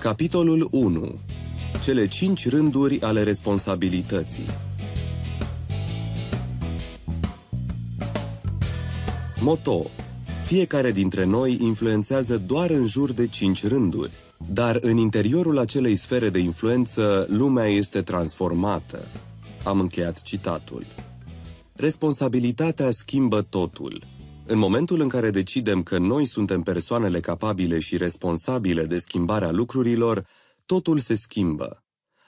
Capitolul 1. Cele cinci rânduri ale responsabilității. Moto. Fiecare dintre noi influențează doar în jur de cinci rânduri, dar în interiorul acelei sfere de influență, lumea este transformată. Am încheiat citatul. Responsabilitatea schimbă totul. În momentul în care decidem că noi suntem persoanele capabile și responsabile de schimbarea lucrurilor, totul se schimbă.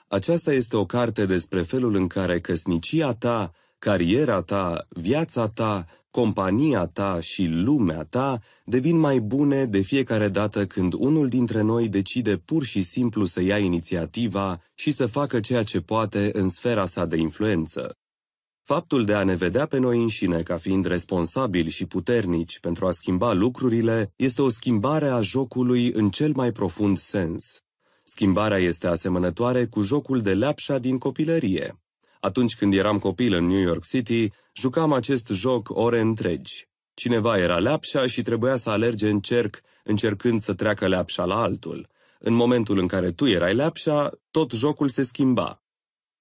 Aceasta este o carte despre felul în care căsnicia ta, cariera ta, viața ta, compania ta și lumea ta devin mai bune de fiecare dată când unul dintre noi decide pur și simplu să ia inițiativa și să facă ceea ce poate în sfera sa de influență. Faptul de a ne vedea pe noi înșine ca fiind responsabili și puternici pentru a schimba lucrurile este o schimbare a jocului în cel mai profund sens. Schimbarea este asemănătoare cu jocul de leapșa din copilărie. Atunci când eram copil în New York City, jucam acest joc ore întregi. Cineva era leapșa și trebuia să alerge în cerc, încercând să treacă leapșa la altul. În momentul în care tu erai leapșa, tot jocul se schimba.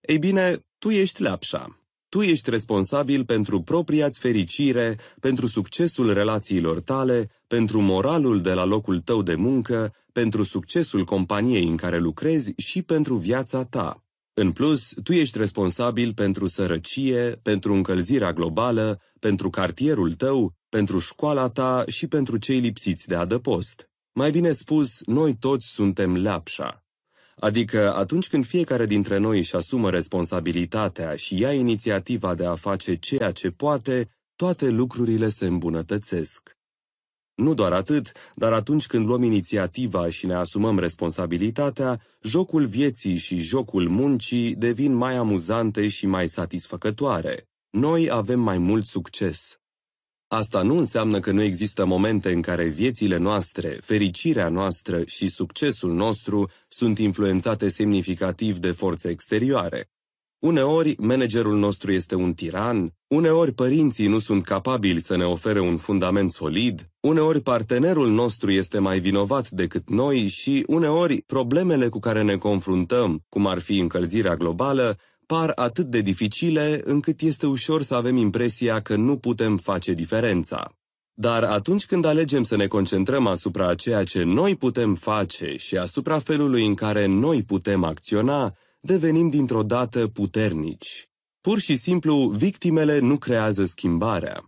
Ei bine, tu ești leapșa. Tu ești responsabil pentru propria-ți fericire, pentru succesul relațiilor tale, pentru moralul de la locul tău de muncă, pentru succesul companiei în care lucrezi și pentru viața ta. În plus, tu ești responsabil pentru sărăcie, pentru încălzirea globală, pentru cartierul tău, pentru școala ta și pentru cei lipsiți de adăpost. Mai bine spus, noi toți suntem leapșa. Adică atunci când fiecare dintre noi își asumă responsabilitatea și ia inițiativa de a face ceea ce poate, toate lucrurile se îmbunătățesc. Nu doar atât, dar atunci când luăm inițiativa și ne asumăm responsabilitatea, jocul vieții și jocul muncii devin mai amuzante și mai satisfăcătoare. Noi avem mai mult succes. Asta nu înseamnă că nu există momente în care viețile noastre, fericirea noastră și succesul nostru sunt influențate semnificativ de forțe exterioare. Uneori, managerul nostru este un tiran, uneori părinții nu sunt capabili să ne ofere un fundament solid, uneori partenerul nostru este mai vinovat decât noi și uneori problemele cu care ne confruntăm, cum ar fi încălzirea globală, par atât de dificile încât este ușor să avem impresia că nu putem face diferența. Dar atunci când alegem să ne concentrăm asupra ceea ce noi putem face și asupra felului în care noi putem acționa, devenim dintr-o dată puternici. Pur și simplu, victimele nu creează schimbarea.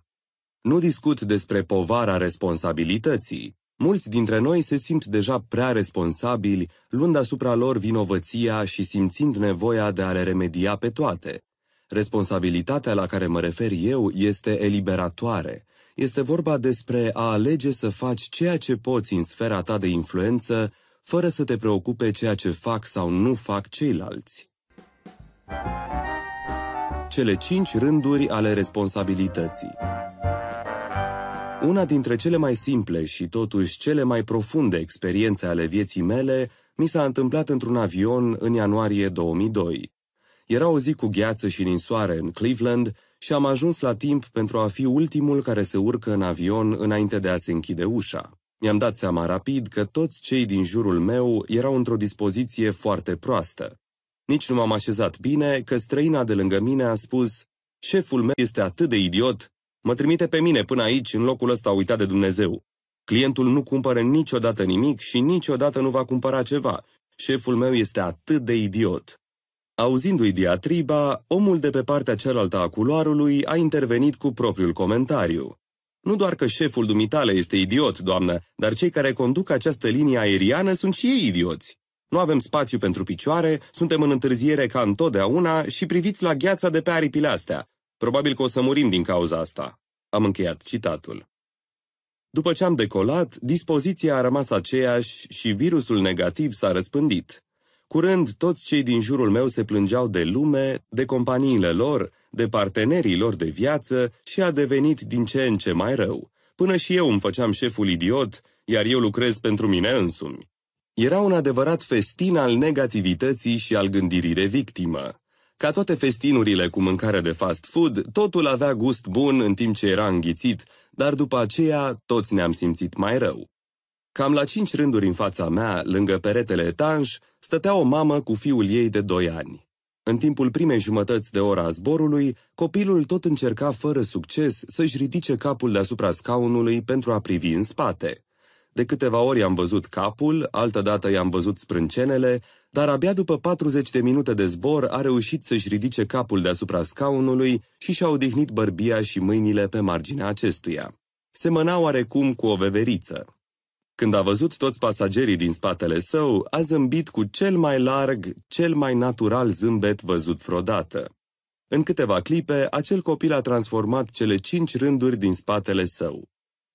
Nu discut despre povara responsabilității, Mulți dintre noi se simt deja prea responsabili, luând asupra lor vinovăția și simțind nevoia de a le remedia pe toate. Responsabilitatea la care mă refer eu este eliberatoare. Este vorba despre a alege să faci ceea ce poți în sfera ta de influență, fără să te preocupe ceea ce fac sau nu fac ceilalți. Cele cinci rânduri ale responsabilității una dintre cele mai simple și totuși cele mai profunde experiențe ale vieții mele mi s-a întâmplat într-un avion în ianuarie 2002. Era o zi cu gheață și ninsoare în Cleveland și am ajuns la timp pentru a fi ultimul care se urcă în avion înainte de a se închide ușa. Mi-am dat seama rapid că toți cei din jurul meu erau într-o dispoziție foarte proastă. Nici nu m-am așezat bine că străina de lângă mine a spus Șeful meu este atât de idiot Mă trimite pe mine până aici, în locul ăsta uitat de Dumnezeu. Clientul nu cumpără niciodată nimic și niciodată nu va cumpăra ceva. Șeful meu este atât de idiot. Auzindu-i diatriba, omul de pe partea cealaltă a culoarului a intervenit cu propriul comentariu. Nu doar că șeful dumitale este idiot, doamnă, dar cei care conduc această linie aeriană sunt și ei idioți. Nu avem spațiu pentru picioare, suntem în întârziere ca întotdeauna și priviți la gheața de pe aripile astea. Probabil că o să murim din cauza asta. Am încheiat citatul. După ce am decolat, dispoziția a rămas aceeași și virusul negativ s-a răspândit. Curând, toți cei din jurul meu se plângeau de lume, de companiile lor, de partenerii lor de viață și a devenit din ce în ce mai rău. Până și eu îmi făceam șeful idiot, iar eu lucrez pentru mine însumi. Era un adevărat festin al negativității și al gândirii de victimă. Ca toate festinurile cu mâncare de fast food, totul avea gust bun în timp ce era înghițit, dar după aceea toți ne-am simțit mai rău. Cam la cinci rânduri în fața mea, lângă peretele etanș, stătea o mamă cu fiul ei de doi ani. În timpul primei jumătăți de ora a zborului, copilul tot încerca fără succes să-și ridice capul deasupra scaunului pentru a privi în spate. De câteva ori am văzut capul, altădată i-am văzut sprâncenele, dar abia după 40 de minute de zbor a reușit să-și ridice capul deasupra scaunului și și-a odihnit bărbia și mâinile pe marginea acestuia. Semăna oarecum cu o veveriță. Când a văzut toți pasagerii din spatele său, a zâmbit cu cel mai larg, cel mai natural zâmbet văzut vreodată. În câteva clipe, acel copil a transformat cele cinci rânduri din spatele său.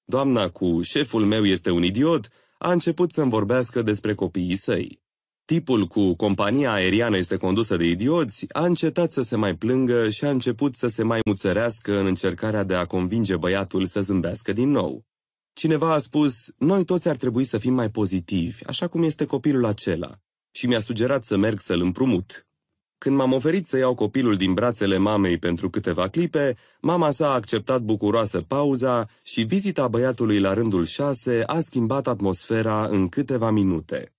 Doamna cu șeful meu este un idiot a început să-mi vorbească despre copiii săi tipul cu compania aeriană este condusă de idioți, a încetat să se mai plângă și a început să se mai muțărească în încercarea de a convinge băiatul să zâmbească din nou. Cineva a spus, noi toți ar trebui să fim mai pozitivi, așa cum este copilul acela, și mi-a sugerat să merg să-l împrumut. Când m-am oferit să iau copilul din brațele mamei pentru câteva clipe, mama s-a acceptat bucuroasă pauza și vizita băiatului la rândul șase a schimbat atmosfera în câteva minute.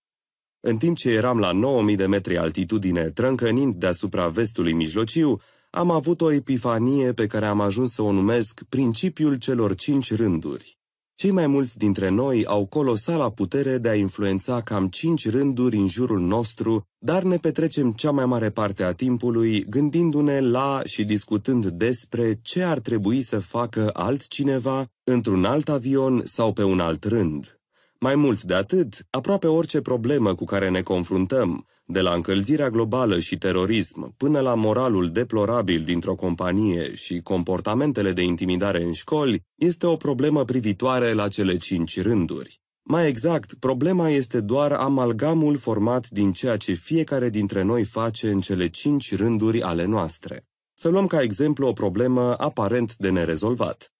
În timp ce eram la 9000 de metri altitudine, trâncănind deasupra vestului mijlociu, am avut o epifanie pe care am ajuns să o numesc principiul celor cinci rânduri. Cei mai mulți dintre noi au colosala putere de a influența cam cinci rânduri în jurul nostru, dar ne petrecem cea mai mare parte a timpului gândindu-ne la și discutând despre ce ar trebui să facă altcineva într-un alt avion sau pe un alt rând. Mai mult de atât, aproape orice problemă cu care ne confruntăm, de la încălzirea globală și terorism până la moralul deplorabil dintr-o companie și comportamentele de intimidare în școli, este o problemă privitoare la cele cinci rânduri. Mai exact, problema este doar amalgamul format din ceea ce fiecare dintre noi face în cele cinci rânduri ale noastre. Să luăm ca exemplu o problemă aparent de nerezolvat.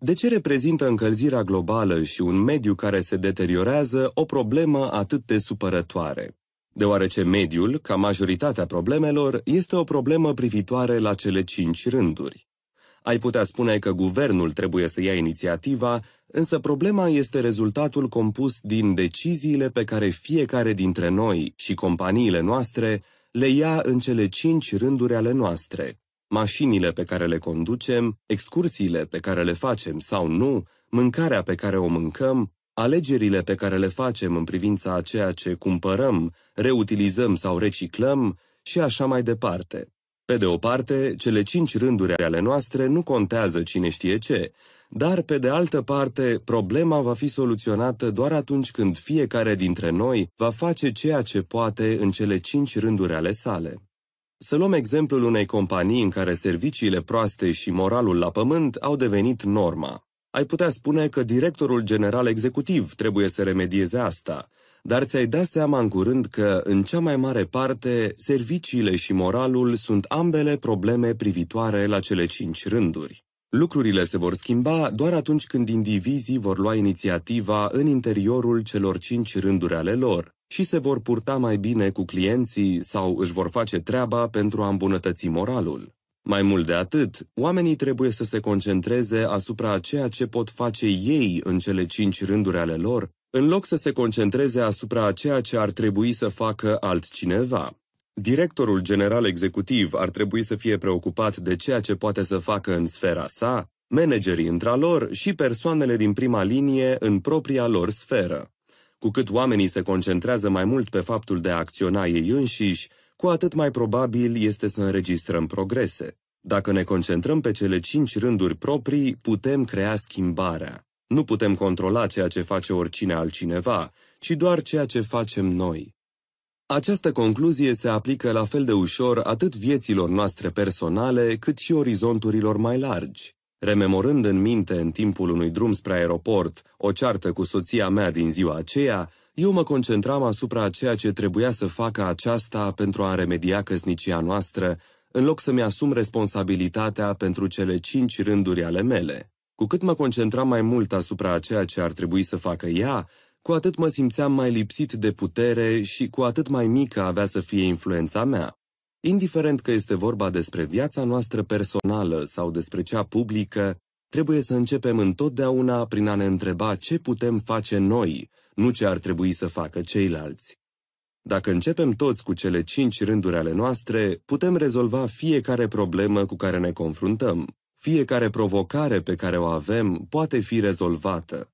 De ce reprezintă încălzirea globală și un mediu care se deteriorează o problemă atât de supărătoare? Deoarece mediul, ca majoritatea problemelor, este o problemă privitoare la cele cinci rânduri. Ai putea spune că guvernul trebuie să ia inițiativa, însă problema este rezultatul compus din deciziile pe care fiecare dintre noi și companiile noastre le ia în cele cinci rânduri ale noastre, Mașinile pe care le conducem, excursiile pe care le facem sau nu, mâncarea pe care o mâncăm, alegerile pe care le facem în privința a ceea ce cumpărăm, reutilizăm sau reciclăm și așa mai departe. Pe de o parte, cele cinci rânduri ale noastre nu contează cine știe ce, dar, pe de altă parte, problema va fi soluționată doar atunci când fiecare dintre noi va face ceea ce poate în cele cinci rânduri ale sale. Să luăm exemplul unei companii în care serviciile proaste și moralul la pământ au devenit norma. Ai putea spune că directorul general executiv trebuie să remedieze asta, dar ți-ai dat seama în curând că, în cea mai mare parte, serviciile și moralul sunt ambele probleme privitoare la cele cinci rânduri. Lucrurile se vor schimba doar atunci când indivizii vor lua inițiativa în interiorul celor cinci rânduri ale lor, și se vor purta mai bine cu clienții sau își vor face treaba pentru a îmbunătăți moralul. Mai mult de atât, oamenii trebuie să se concentreze asupra ceea ce pot face ei în cele cinci rânduri ale lor, în loc să se concentreze asupra ceea ce ar trebui să facă altcineva. Directorul general executiv ar trebui să fie preocupat de ceea ce poate să facă în sfera sa, managerii intra lor și persoanele din prima linie în propria lor sferă. Cu cât oamenii se concentrează mai mult pe faptul de a acționa ei înșiși, cu atât mai probabil este să înregistrăm progrese. Dacă ne concentrăm pe cele cinci rânduri proprii, putem crea schimbarea. Nu putem controla ceea ce face oricine altcineva, ci doar ceea ce facem noi. Această concluzie se aplică la fel de ușor atât vieților noastre personale, cât și orizonturilor mai largi. Rememorând în minte, în timpul unui drum spre aeroport, o ceartă cu soția mea din ziua aceea, eu mă concentram asupra ceea ce trebuia să facă aceasta pentru a remedia căsnicia noastră, în loc să-mi asum responsabilitatea pentru cele cinci rânduri ale mele. Cu cât mă concentram mai mult asupra ceea ce ar trebui să facă ea, cu atât mă simțeam mai lipsit de putere și cu atât mai mică avea să fie influența mea. Indiferent că este vorba despre viața noastră personală sau despre cea publică, trebuie să începem întotdeauna prin a ne întreba ce putem face noi, nu ce ar trebui să facă ceilalți. Dacă începem toți cu cele cinci rânduri ale noastre, putem rezolva fiecare problemă cu care ne confruntăm. Fiecare provocare pe care o avem poate fi rezolvată.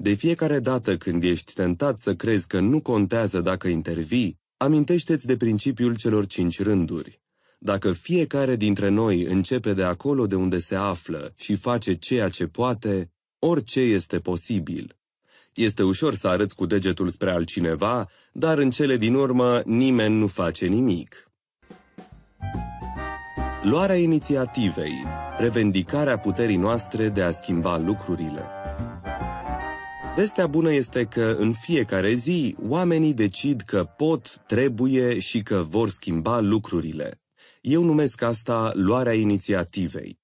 De fiecare dată când ești tentat să crezi că nu contează dacă intervii, Amintește-ți de principiul celor cinci rânduri. Dacă fiecare dintre noi începe de acolo de unde se află și face ceea ce poate, orice este posibil. Este ușor să arăți cu degetul spre altcineva, dar în cele din urmă nimeni nu face nimic. Luarea inițiativei, revendicarea puterii noastre de a schimba lucrurile. Vestea bună este că în fiecare zi oamenii decid că pot, trebuie și că vor schimba lucrurile. Eu numesc asta luarea inițiativei.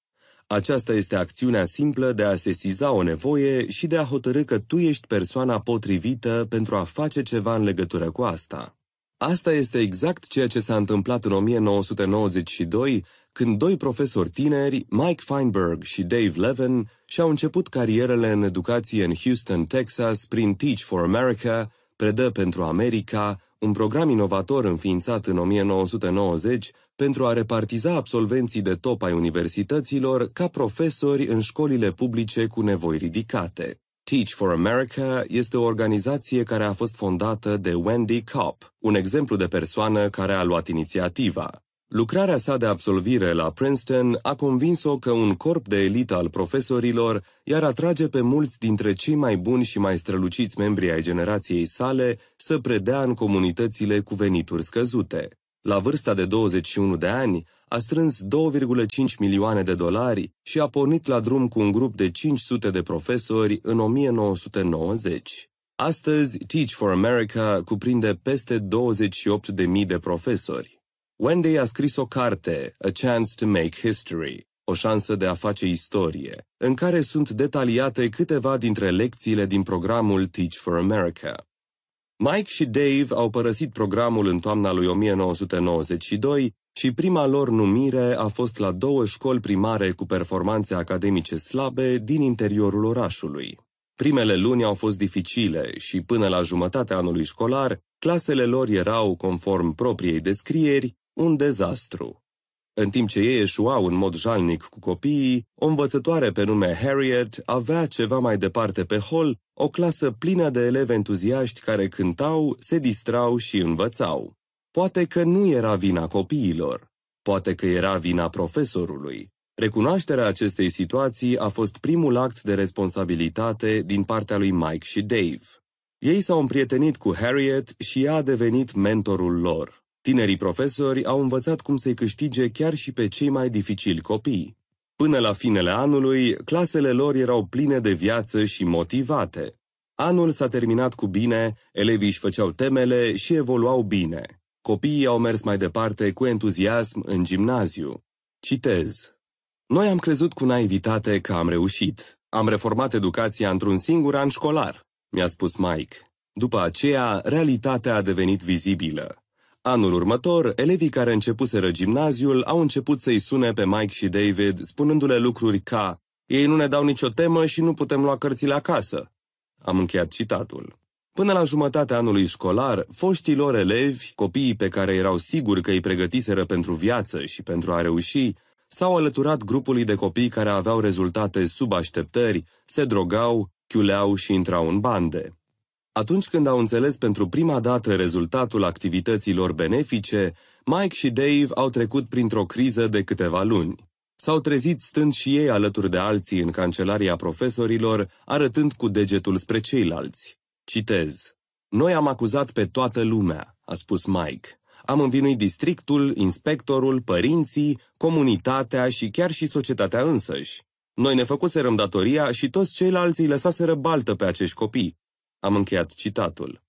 Aceasta este acțiunea simplă de a sesiza o nevoie și de a hotărâ că tu ești persoana potrivită pentru a face ceva în legătură cu asta. Asta este exact ceea ce s-a întâmplat în 1992, când doi profesori tineri, Mike Feinberg și Dave Levin, și-au început carierele în educație în Houston, Texas, prin Teach for America, Predă pentru America, un program inovator înființat în 1990 pentru a repartiza absolvenții de top ai universităților ca profesori în școlile publice cu nevoi ridicate. Teach for America este o organizație care a fost fondată de Wendy Kopp, un exemplu de persoană care a luat inițiativa. Lucrarea sa de absolvire la Princeton a convins-o că un corp de elită al profesorilor iar atrage pe mulți dintre cei mai buni și mai străluciți membri ai generației sale să predea în comunitățile cu venituri scăzute. La vârsta de 21 de ani, a strâns 2,5 milioane de dolari și a pornit la drum cu un grup de 500 de profesori în 1990. Astăzi, Teach for America cuprinde peste 28.000 de profesori. Wendy a scris o carte, A Chance to Make History, o șansă de a face istorie, în care sunt detaliate câteva dintre lecțiile din programul Teach for America. Mike și Dave au părăsit programul în toamna lui 1992 și prima lor numire a fost la două școli primare cu performanțe academice slabe din interiorul orașului. Primele luni au fost dificile și până la jumătatea anului școlar, clasele lor erau, conform propriei descrieri, un dezastru. În timp ce ei eșuau în mod jalnic cu copiii, o învățătoare pe nume Harriet avea ceva mai departe pe hol o clasă plină de elevi entuziaști care cântau, se distrau și învățau. Poate că nu era vina copiilor, poate că era vina profesorului. Recunoașterea acestei situații a fost primul act de responsabilitate din partea lui Mike și Dave. Ei s-au împrietenit cu Harriet și ea a devenit mentorul lor. Tinerii profesori au învățat cum să-i câștige chiar și pe cei mai dificili copii. Până la finele anului, clasele lor erau pline de viață și motivate. Anul s-a terminat cu bine, elevii își făceau temele și evoluau bine. Copiii au mers mai departe cu entuziasm în gimnaziu. Citez. Noi am crezut cu naivitate că am reușit. Am reformat educația într-un singur an școlar, mi-a spus Mike. După aceea, realitatea a devenit vizibilă. Anul următor, elevii care începuseră gimnaziul au început să-i sune pe Mike și David, spunându-le lucruri ca Ei nu ne dau nicio temă și nu putem lua cărțile acasă. Am încheiat citatul. Până la jumătatea anului școlar, foștii lor elevi, copiii pe care erau siguri că îi pregătiseră pentru viață și pentru a reuși, s-au alăturat grupului de copii care aveau rezultate sub așteptări, se drogau, chiuleau și intrau în bande. Atunci când au înțeles pentru prima dată rezultatul activităților benefice, Mike și Dave au trecut printr-o criză de câteva luni. S-au trezit stând și ei alături de alții în cancelaria profesorilor, arătând cu degetul spre ceilalți. Citez. Noi am acuzat pe toată lumea, a spus Mike. Am învinuit districtul, inspectorul, părinții, comunitatea și chiar și societatea însăși. Noi ne făcuserăm datoria și toți ceilalți îi lăsaseră baltă pe acești copii. Am încheiat citatul.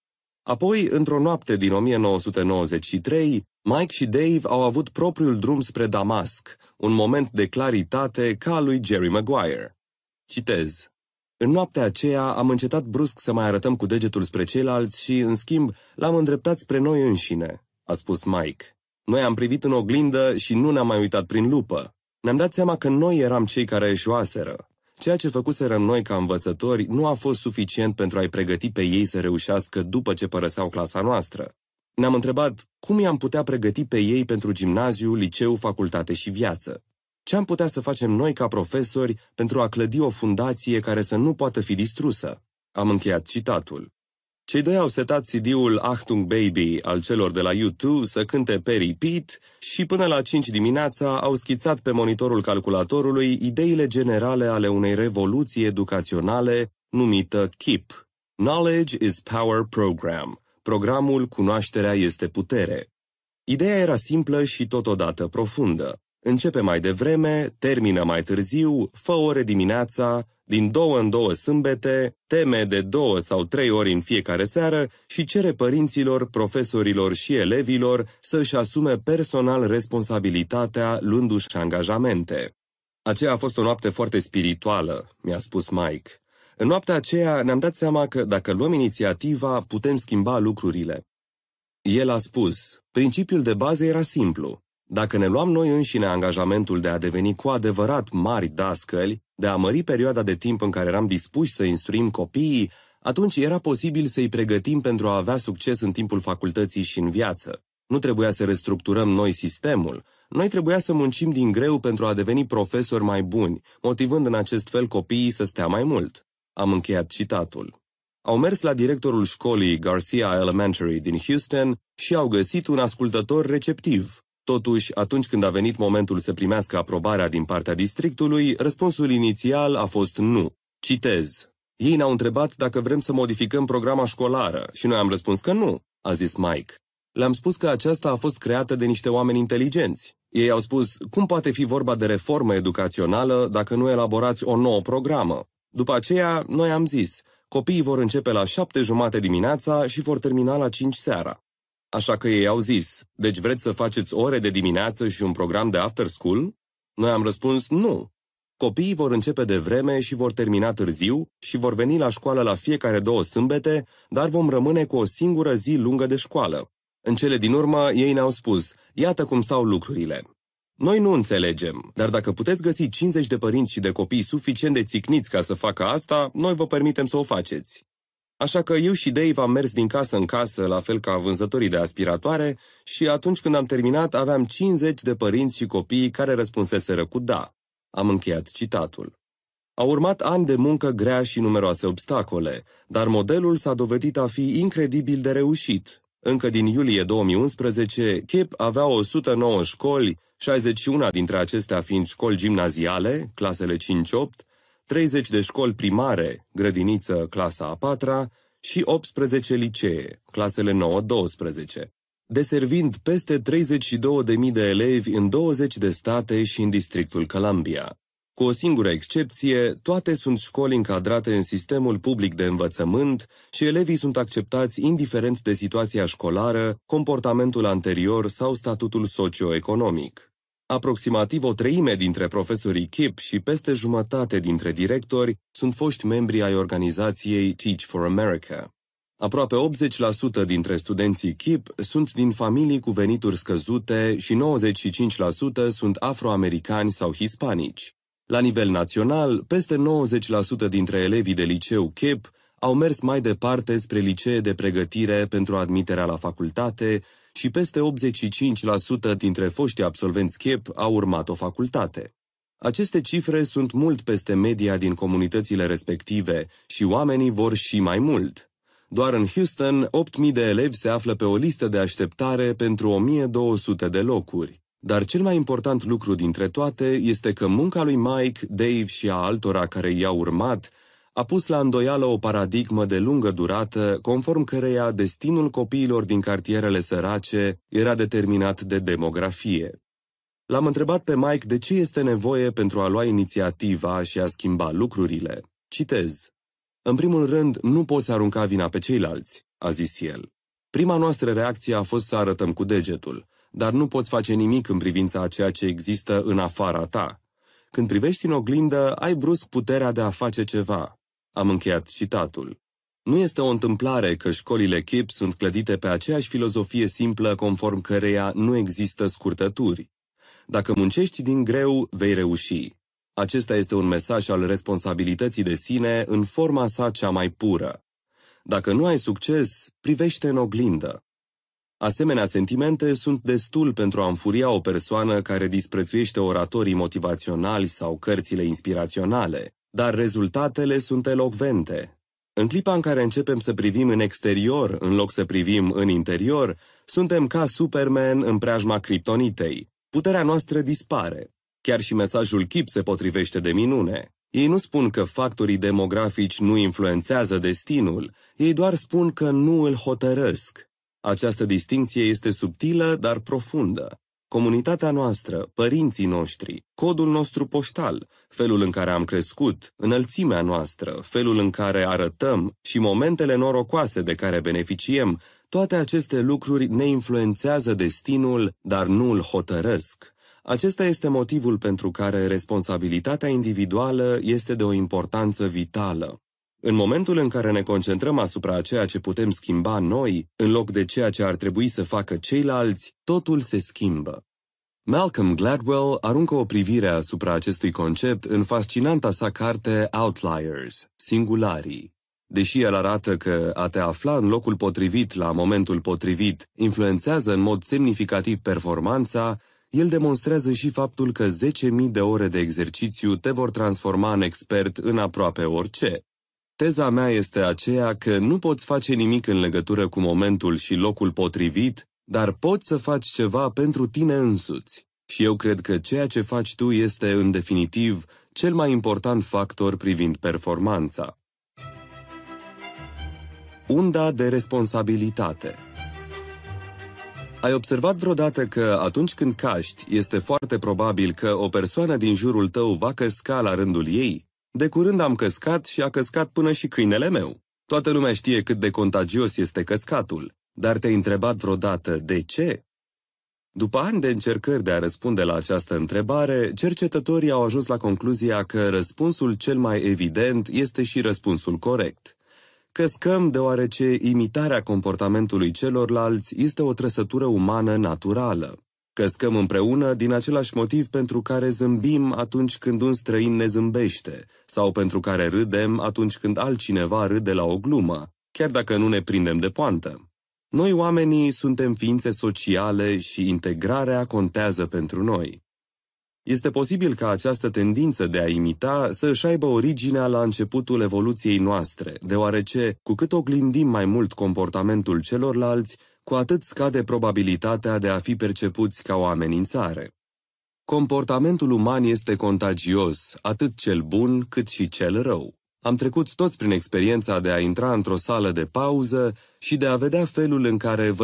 Apoi, într-o noapte din 1993, Mike și Dave au avut propriul drum spre Damasc, un moment de claritate ca al lui Jerry Maguire. Citez. În noaptea aceea am încetat brusc să mai arătăm cu degetul spre ceilalți și, în schimb, l-am îndreptat spre noi înșine, a spus Mike. Noi am privit în oglindă și nu ne-am mai uitat prin lupă. Ne-am dat seama că noi eram cei care eșuaseră. Ceea ce făcuserăm noi ca învățători nu a fost suficient pentru a-i pregăti pe ei să reușească după ce părăseau clasa noastră. Ne-am întrebat cum i-am putea pregăti pe ei pentru gimnaziu, liceu, facultate și viață. Ce am putea să facem noi ca profesori pentru a clădi o fundație care să nu poată fi distrusă? Am încheiat citatul. Cei doi au setat CD-ul Achtung Baby al celor de la U2 să cânte pe repeat și până la 5 dimineața au schițat pe monitorul calculatorului ideile generale ale unei revoluții educaționale numită KIP. Knowledge is Power Program. Programul Cunoașterea este putere. Ideea era simplă și totodată profundă începe mai devreme, termină mai târziu, fă ore dimineața, din două în două sâmbete, teme de două sau trei ori în fiecare seară și cere părinților, profesorilor și elevilor să își asume personal responsabilitatea luându-și angajamente. Aceea a fost o noapte foarte spirituală, mi-a spus Mike. În noaptea aceea ne-am dat seama că dacă luăm inițiativa, putem schimba lucrurile. El a spus, principiul de bază era simplu. Dacă ne luăm noi înșine angajamentul de a deveni cu adevărat mari dascăli, de a mări perioada de timp în care eram dispuși să instruim copiii, atunci era posibil să-i pregătim pentru a avea succes în timpul facultății și în viață. Nu trebuia să restructurăm noi sistemul, noi trebuia să muncim din greu pentru a deveni profesori mai buni, motivând în acest fel copiii să stea mai mult. Am încheiat citatul. Au mers la directorul școlii Garcia Elementary din Houston și au găsit un ascultător receptiv. Totuși, atunci când a venit momentul să primească aprobarea din partea districtului, răspunsul inițial a fost nu. Citez. Ei ne-au întrebat dacă vrem să modificăm programa școlară și noi am răspuns că nu, a zis Mike. Le-am spus că aceasta a fost creată de niște oameni inteligenți. Ei au spus, cum poate fi vorba de reformă educațională dacă nu elaborați o nouă programă? După aceea, noi am zis, copiii vor începe la șapte jumate dimineața și vor termina la cinci seara. Așa că ei au zis, deci vreți să faceți ore de dimineață și un program de after school? Noi am răspuns nu. Copiii vor începe de vreme și vor termina târziu și vor veni la școală la fiecare două sâmbete, dar vom rămâne cu o singură zi lungă de școală. În cele din urmă, ei ne-au spus, iată cum stau lucrurile. Noi nu înțelegem, dar dacă puteți găsi 50 de părinți și de copii suficient de țicniți ca să facă asta, noi vă permitem să o faceți. Așa că eu și Dave am mers din casă în casă, la fel ca vânzătorii de aspiratoare, și atunci când am terminat aveam 50 de părinți și copii care răspunseseră cu da. Am încheiat citatul. A urmat ani de muncă grea și numeroase obstacole, dar modelul s-a dovedit a fi incredibil de reușit. Încă din iulie 2011, KIP avea 109 școli, 61 dintre acestea fiind școli gimnaziale, clasele 5-8, 30 de școli primare, grădiniță clasa a patra și 18 licee, clasele 9-12, deservind peste 32.000 de elevi în 20 de state și în districtul Columbia. Cu o singură excepție, toate sunt școli încadrate în sistemul public de învățământ și elevii sunt acceptați indiferent de situația școlară, comportamentul anterior sau statutul socioeconomic. Aproximativ o treime dintre profesorii KIP și peste jumătate dintre directori sunt foști membri ai organizației Teach for America. Aproape 80% dintre studenții KIP sunt din familii cu venituri scăzute și 95% sunt afroamericani sau hispanici. La nivel național, peste 90% dintre elevii de liceu KIP au mers mai departe spre licee de pregătire pentru admiterea la facultate și peste 85% dintre foștii absolvenți CHEP au urmat o facultate. Aceste cifre sunt mult peste media din comunitățile respective și oamenii vor și mai mult. Doar în Houston, 8.000 de elevi se află pe o listă de așteptare pentru 1.200 de locuri. Dar cel mai important lucru dintre toate este că munca lui Mike, Dave și a altora care i-au urmat a pus la îndoială o paradigmă de lungă durată, conform căreia destinul copiilor din cartierele sărace era determinat de demografie. L-am întrebat pe Mike de ce este nevoie pentru a lua inițiativa și a schimba lucrurile. Citez. În primul rând, nu poți arunca vina pe ceilalți, a zis el. Prima noastră reacție a fost să arătăm cu degetul, dar nu poți face nimic în privința a ceea ce există în afara ta. Când privești în oglindă, ai brusc puterea de a face ceva. Am încheiat citatul. Nu este o întâmplare că școlile KIP sunt clădite pe aceeași filozofie simplă conform căreia nu există scurtături. Dacă muncești din greu, vei reuși. Acesta este un mesaj al responsabilității de sine în forma sa cea mai pură. Dacă nu ai succes, privește în oglindă. Asemenea sentimente sunt destul pentru a înfuria o persoană care disprețuiește oratorii motivaționali sau cărțile inspiraționale dar rezultatele sunt elocvente. În clipa în care începem să privim în exterior, în loc să privim în interior, suntem ca Superman în preajma criptonitei. Puterea noastră dispare. Chiar și mesajul chip se potrivește de minune. Ei nu spun că factorii demografici nu influențează destinul, ei doar spun că nu îl hotărăsc. Această distinție este subtilă, dar profundă comunitatea noastră, părinții noștri, codul nostru poștal, felul în care am crescut, înălțimea noastră, felul în care arătăm și momentele norocoase de care beneficiem, toate aceste lucruri ne influențează destinul, dar nu îl hotărăsc. Acesta este motivul pentru care responsabilitatea individuală este de o importanță vitală. În momentul în care ne concentrăm asupra ceea ce putem schimba noi, în loc de ceea ce ar trebui să facă ceilalți, totul se schimbă. Malcolm Gladwell aruncă o privire asupra acestui concept în fascinanta sa carte Outliers, Singularii. Deși el arată că a te afla în locul potrivit la momentul potrivit influențează în mod semnificativ performanța, el demonstrează și faptul că 10.000 de ore de exercițiu te vor transforma în expert în aproape orice, Teza mea este aceea că nu poți face nimic în legătură cu momentul și locul potrivit, dar poți să faci ceva pentru tine însuți. Și eu cred că ceea ce faci tu este, în definitiv, cel mai important factor privind performanța. Unda de responsabilitate ai observat vreodată că atunci când caști, este foarte probabil că o persoană din jurul tău va căsca la rândul ei? De curând am căscat și a căscat până și câinele meu. Toată lumea știe cât de contagios este căscatul, dar te-ai întrebat vreodată de ce? După ani de încercări de a răspunde la această întrebare, cercetătorii au ajuns la concluzia că răspunsul cel mai evident este și răspunsul corect. Căscăm deoarece imitarea comportamentului celorlalți este o trăsătură umană naturală. Căscăm împreună din același motiv pentru care zâmbim atunci când un străin ne zâmbește, sau pentru care râdem atunci când altcineva râde la o glumă, chiar dacă nu ne prindem de poantă. Noi oamenii suntem ființe sociale și integrarea contează pentru noi. Este posibil ca această tendință de a imita să își aibă originea la începutul evoluției noastre, deoarece, cu cât oglindim mai mult comportamentul celorlalți, cu atât scade probabilitatea de a fi percepuți ca o amenințare. Comportamentul uman este contagios, atât cel bun cât și cel rău. Am trecut toți prin experiența de a intra într-o sală de pauză și de a vedea felul în care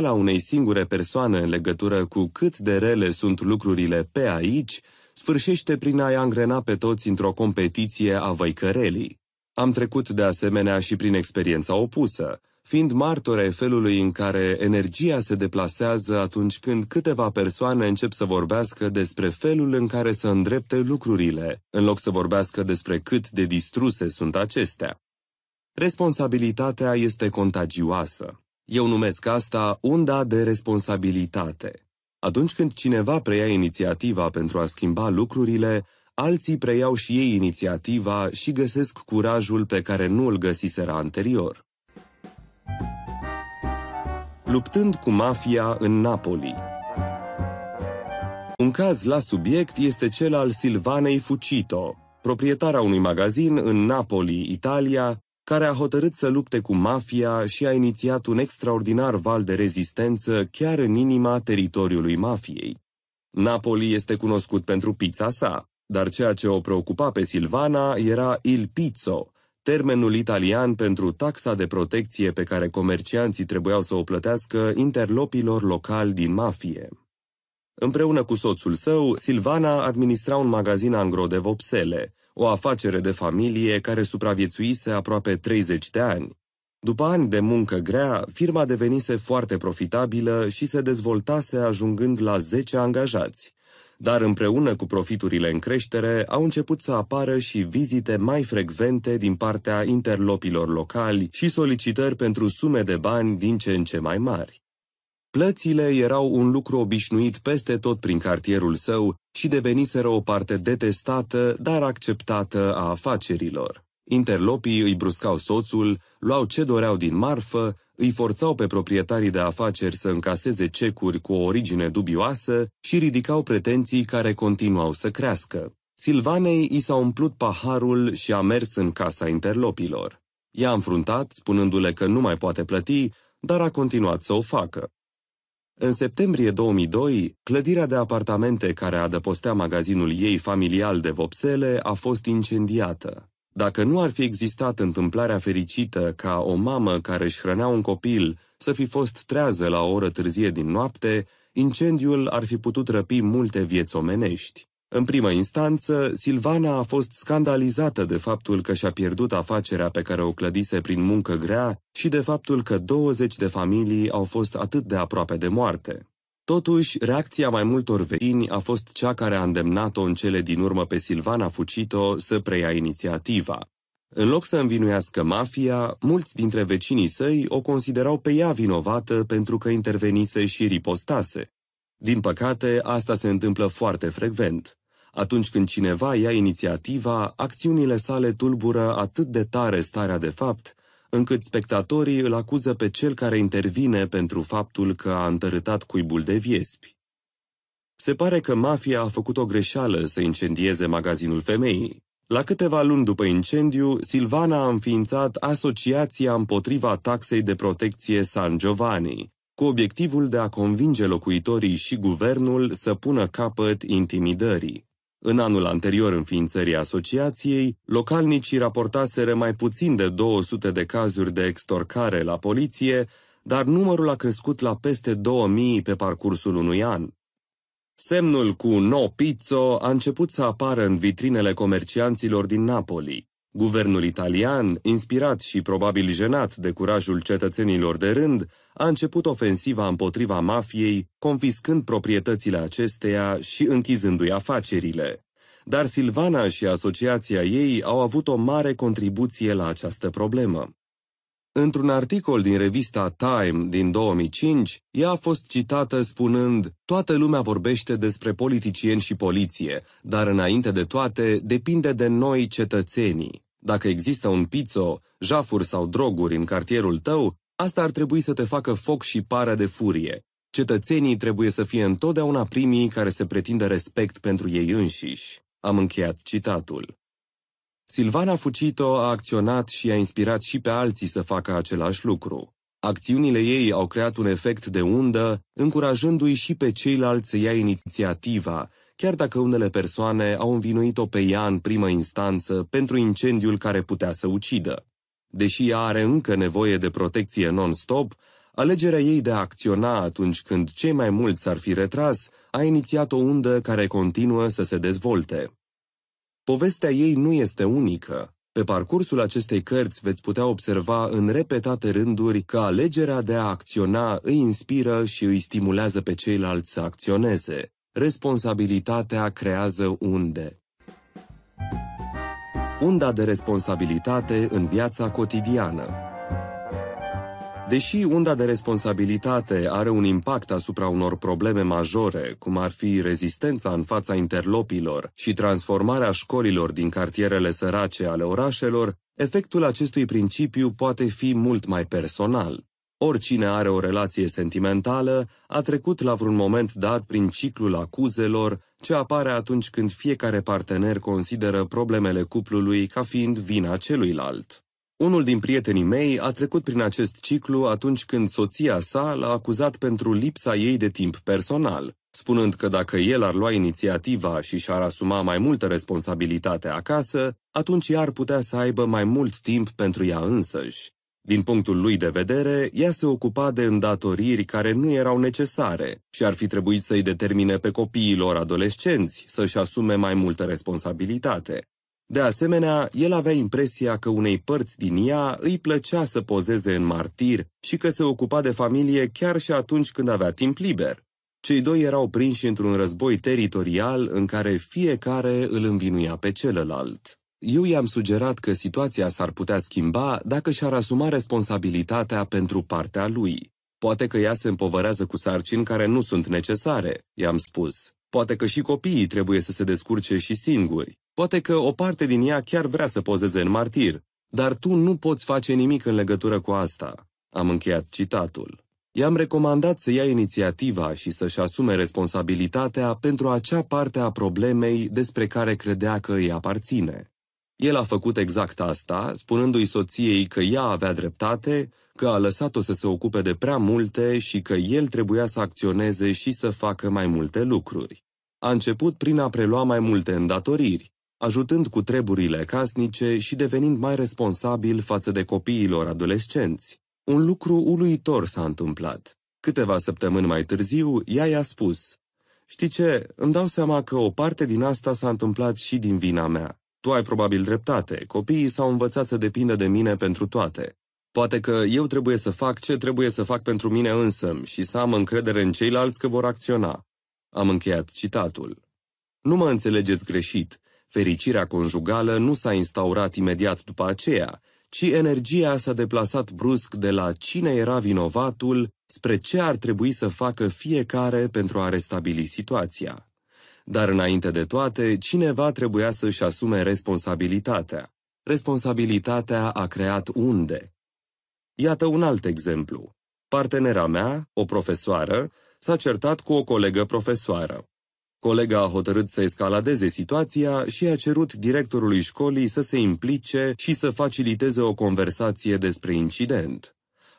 la unei singure persoane în legătură cu cât de rele sunt lucrurile pe aici, sfârșește prin a-i angrena pe toți într-o competiție a văicărelii. Am trecut de asemenea și prin experiența opusă, fiind martore felului în care energia se deplasează atunci când câteva persoane încep să vorbească despre felul în care să îndrepte lucrurile, în loc să vorbească despre cât de distruse sunt acestea. Responsabilitatea este contagioasă. Eu numesc asta unda de responsabilitate. Atunci când cineva preia inițiativa pentru a schimba lucrurile, alții preiau și ei inițiativa și găsesc curajul pe care nu îl găsiseră anterior luptând cu mafia în Napoli. Un caz la subiect este cel al Silvanei Fucito, proprietara unui magazin în Napoli, Italia, care a hotărât să lupte cu mafia și a inițiat un extraordinar val de rezistență chiar în inima teritoriului mafiei. Napoli este cunoscut pentru pizza sa, dar ceea ce o preocupa pe Silvana era Il Pizzo, termenul italian pentru taxa de protecție pe care comercianții trebuiau să o plătească interlopilor locali din mafie. Împreună cu soțul său, Silvana administra un magazin angro de vopsele, o afacere de familie care supraviețuise aproape 30 de ani. După ani de muncă grea, firma devenise foarte profitabilă și se dezvoltase ajungând la 10 angajați, dar împreună cu profiturile în creștere au început să apară și vizite mai frecvente din partea interlopilor locali și solicitări pentru sume de bani din ce în ce mai mari. Plățile erau un lucru obișnuit peste tot prin cartierul său și deveniseră o parte detestată, dar acceptată a afacerilor. Interlopii îi bruscau soțul, luau ce doreau din marfă, îi forțau pe proprietarii de afaceri să încaseze cecuri cu o origine dubioasă și ridicau pretenții care continuau să crească. Silvanei i s-a umplut paharul și a mers în casa interlopilor. I-a înfruntat, spunându-le că nu mai poate plăti, dar a continuat să o facă. În septembrie 2002, clădirea de apartamente care adăpostea magazinul ei familial de vopsele a fost incendiată. Dacă nu ar fi existat întâmplarea fericită ca o mamă care își hrănea un copil să fi fost trează la o oră târzie din noapte, incendiul ar fi putut răpi multe vieți omenești. În primă instanță, Silvana a fost scandalizată de faptul că și-a pierdut afacerea pe care o clădise prin muncă grea și de faptul că 20 de familii au fost atât de aproape de moarte. Totuși, reacția mai multor vecini a fost cea care a îndemnat-o în cele din urmă pe Silvana Fucito să preia inițiativa. În loc să învinuiască mafia, mulți dintre vecinii săi o considerau pe ea vinovată pentru că intervenise și ripostase. Din păcate, asta se întâmplă foarte frecvent. Atunci când cineva ia inițiativa, acțiunile sale tulbură atât de tare starea de fapt, încât spectatorii îl acuză pe cel care intervine pentru faptul că a întărâtat cuibul de viespi. Se pare că mafia a făcut o greșeală să incendieze magazinul femeii. La câteva luni după incendiu, Silvana a înființat Asociația împotriva taxei de protecție San Giovanni, cu obiectivul de a convinge locuitorii și guvernul să pună capăt intimidării. În anul anterior înființării asociației, localnicii raportaseră mai puțin de 200 de cazuri de extorcare la poliție, dar numărul a crescut la peste 2000 pe parcursul unui an. Semnul cu No Pizzo a început să apară în vitrinele comercianților din Napoli. Guvernul italian, inspirat și probabil jenat de curajul cetățenilor de rând, a început ofensiva împotriva mafiei, confiscând proprietățile acesteia și închizându-i afacerile. Dar Silvana și asociația ei au avut o mare contribuție la această problemă. Într-un articol din revista Time din 2005, ea a fost citată spunând Toată lumea vorbește despre politicieni și poliție, dar înainte de toate depinde de noi cetățenii. Dacă există un pizzo, jafuri sau droguri în cartierul tău, asta ar trebui să te facă foc și pară de furie. Cetățenii trebuie să fie întotdeauna primii care se pretindă respect pentru ei înșiși. Am încheiat citatul. Silvana Fucito a acționat și a inspirat și pe alții să facă același lucru. Acțiunile ei au creat un efect de undă, încurajându-i și pe ceilalți să ia inițiativa, chiar dacă unele persoane au învinuit-o pe ea în primă instanță pentru incendiul care putea să ucidă. Deși ea are încă nevoie de protecție non-stop, alegerea ei de a acționa atunci când cei mai mulți s-ar fi retras a inițiat o undă care continuă să se dezvolte. Povestea ei nu este unică. Pe parcursul acestei cărți veți putea observa în repetate rânduri că alegerea de a acționa îi inspiră și îi stimulează pe ceilalți să acționeze. Responsabilitatea creează unde. Unda de responsabilitate în viața cotidiană. Deși unda de responsabilitate are un impact asupra unor probleme majore, cum ar fi rezistența în fața interlopilor și transformarea școlilor din cartierele sărace ale orașelor, efectul acestui principiu poate fi mult mai personal. Oricine are o relație sentimentală a trecut la vreun moment dat prin ciclul acuzelor ce apare atunci când fiecare partener consideră problemele cuplului ca fiind vina celuilalt. Unul din prietenii mei a trecut prin acest ciclu atunci când soția sa l-a acuzat pentru lipsa ei de timp personal, spunând că dacă el ar lua inițiativa și și-ar asuma mai multă responsabilitate acasă, atunci ea ar putea să aibă mai mult timp pentru ea însăși. Din punctul lui de vedere, ea se ocupa de îndatoriri care nu erau necesare și ar fi trebuit să-i determine pe copiii lor adolescenți să-și asume mai multă responsabilitate. De asemenea, el avea impresia că unei părți din ea îi plăcea să pozeze în martir și că se ocupa de familie chiar și atunci când avea timp liber. Cei doi erau prinși într-un război teritorial în care fiecare îl învinuia pe celălalt. Eu i-am sugerat că situația s-ar putea schimba dacă și-ar asuma responsabilitatea pentru partea lui. Poate că ea se împovărează cu sarcini care nu sunt necesare, i-am spus. Poate că și copiii trebuie să se descurce și singuri. Poate că o parte din ea chiar vrea să pozeze în martir, dar tu nu poți face nimic în legătură cu asta. Am încheiat citatul. I-am recomandat să ia inițiativa și să-și asume responsabilitatea pentru acea parte a problemei despre care credea că îi aparține. El a făcut exact asta, spunându-i soției că ea avea dreptate, că a lăsat-o să se ocupe de prea multe și că el trebuia să acționeze și să facă mai multe lucruri. A început prin a prelua mai multe îndatoriri, ajutând cu treburile casnice și devenind mai responsabil față de copiilor adolescenți. Un lucru uluitor s-a întâmplat. Câteva săptămâni mai târziu, ea i-a spus, Știi ce, îmi dau seama că o parte din asta s-a întâmplat și din vina mea. Tu ai probabil dreptate, copiii s-au învățat să depindă de mine pentru toate. Poate că eu trebuie să fac ce trebuie să fac pentru mine însăm și să am încredere în ceilalți că vor acționa. Am încheiat citatul. Nu mă înțelegeți greșit, Fericirea conjugală nu s-a instaurat imediat după aceea, ci energia s-a deplasat brusc de la cine era vinovatul spre ce ar trebui să facă fiecare pentru a restabili situația. Dar înainte de toate, cineva trebuia să-și asume responsabilitatea. Responsabilitatea a creat unde. Iată un alt exemplu. Partenera mea, o profesoară, s-a certat cu o colegă profesoară. Colega a hotărât să escaladeze situația și a cerut directorului școlii să se implice și să faciliteze o conversație despre incident.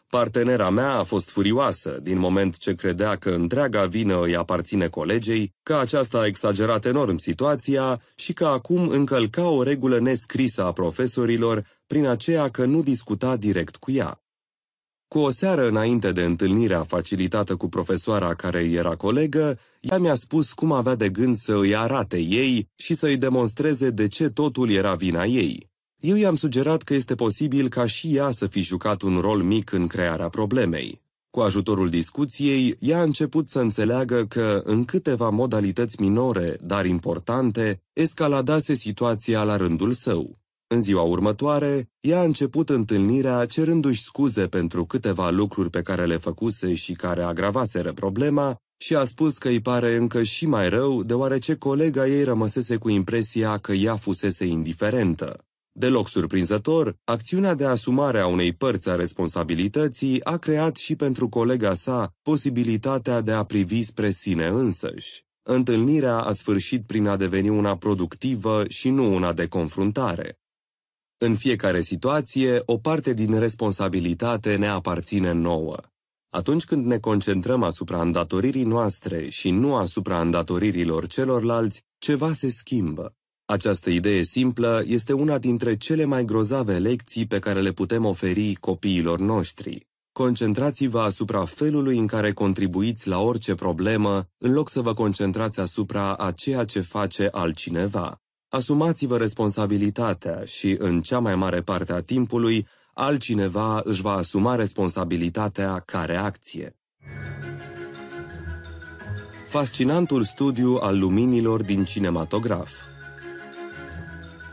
Partenera mea a fost furioasă, din moment ce credea că întreaga vină îi aparține colegei, că aceasta a exagerat enorm situația și că acum încălca o regulă nescrisă a profesorilor, prin aceea că nu discuta direct cu ea. Cu o seară înainte de întâlnirea facilitată cu profesoara care era colegă, ea mi-a spus cum avea de gând să îi arate ei și să îi demonstreze de ce totul era vina ei. Eu i-am sugerat că este posibil ca și ea să fi jucat un rol mic în crearea problemei. Cu ajutorul discuției, ea a început să înțeleagă că, în câteva modalități minore, dar importante, escaladase situația la rândul său. În ziua următoare, ea a început întâlnirea cerându-și scuze pentru câteva lucruri pe care le făcuse și care agravaseră problema și a spus că îi pare încă și mai rău deoarece colega ei rămăsese cu impresia că ea fusese indiferentă. Deloc surprinzător, acțiunea de asumare a unei părți a responsabilității a creat și pentru colega sa posibilitatea de a privi spre sine însăși. Întâlnirea a sfârșit prin a deveni una productivă și nu una de confruntare. În fiecare situație, o parte din responsabilitate ne aparține nouă. Atunci când ne concentrăm asupra îndatoririi noastre și nu asupra îndatoririlor celorlalți, ceva se schimbă. Această idee simplă este una dintre cele mai grozave lecții pe care le putem oferi copiilor noștri. Concentrați-vă asupra felului în care contribuiți la orice problemă, în loc să vă concentrați asupra a ceea ce face altcineva. Asumați-vă responsabilitatea și, în cea mai mare parte a timpului, altcineva își va asuma responsabilitatea ca reacție. Fascinantul studiu al luminilor din cinematograf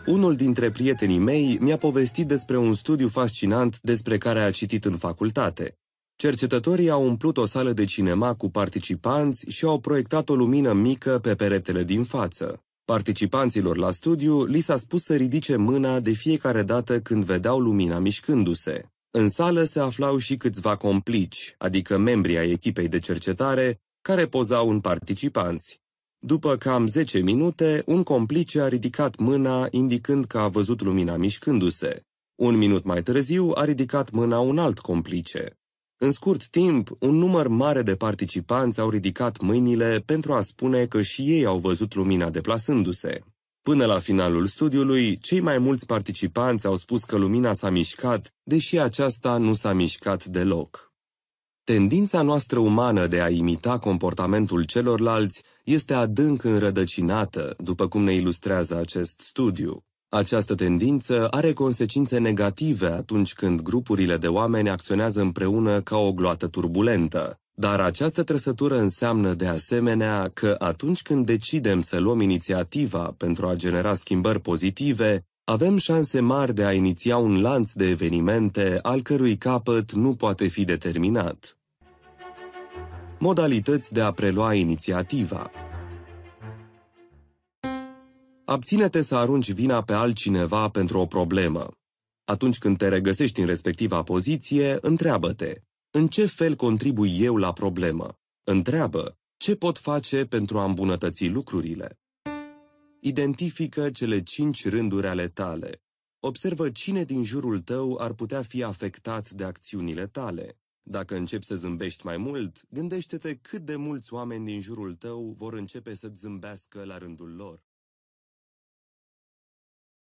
Unul dintre prietenii mei mi-a povestit despre un studiu fascinant despre care a citit în facultate. Cercetătorii au umplut o sală de cinema cu participanți și au proiectat o lumină mică pe peretele din față. Participanților la studiu li s-a spus să ridice mâna de fiecare dată când vedeau lumina mișcându-se. În sală se aflau și câțiva complici, adică membri ai echipei de cercetare, care pozau în participanți. După cam 10 minute, un complice a ridicat mâna indicând că a văzut lumina mișcându-se. Un minut mai târziu a ridicat mâna un alt complice. În scurt timp, un număr mare de participanți au ridicat mâinile pentru a spune că și ei au văzut lumina deplasându-se. Până la finalul studiului, cei mai mulți participanți au spus că lumina s-a mișcat, deși aceasta nu s-a mișcat deloc. Tendința noastră umană de a imita comportamentul celorlalți este adânc înrădăcinată, după cum ne ilustrează acest studiu. Această tendință are consecințe negative atunci când grupurile de oameni acționează împreună ca o gloată turbulentă, dar această trăsătură înseamnă de asemenea că atunci când decidem să luăm inițiativa pentru a genera schimbări pozitive, avem șanse mari de a iniția un lanț de evenimente al cărui capăt nu poate fi determinat. Modalități de a prelua inițiativa Abține-te să arunci vina pe altcineva pentru o problemă. Atunci când te regăsești în respectiva poziție, întreabă-te, în ce fel contribui eu la problemă? Întreabă, ce pot face pentru a îmbunătăți lucrurile? Identifică cele cinci rânduri ale tale. Observă cine din jurul tău ar putea fi afectat de acțiunile tale. Dacă începi să zâmbești mai mult, gândește-te cât de mulți oameni din jurul tău vor începe să zâmbească la rândul lor.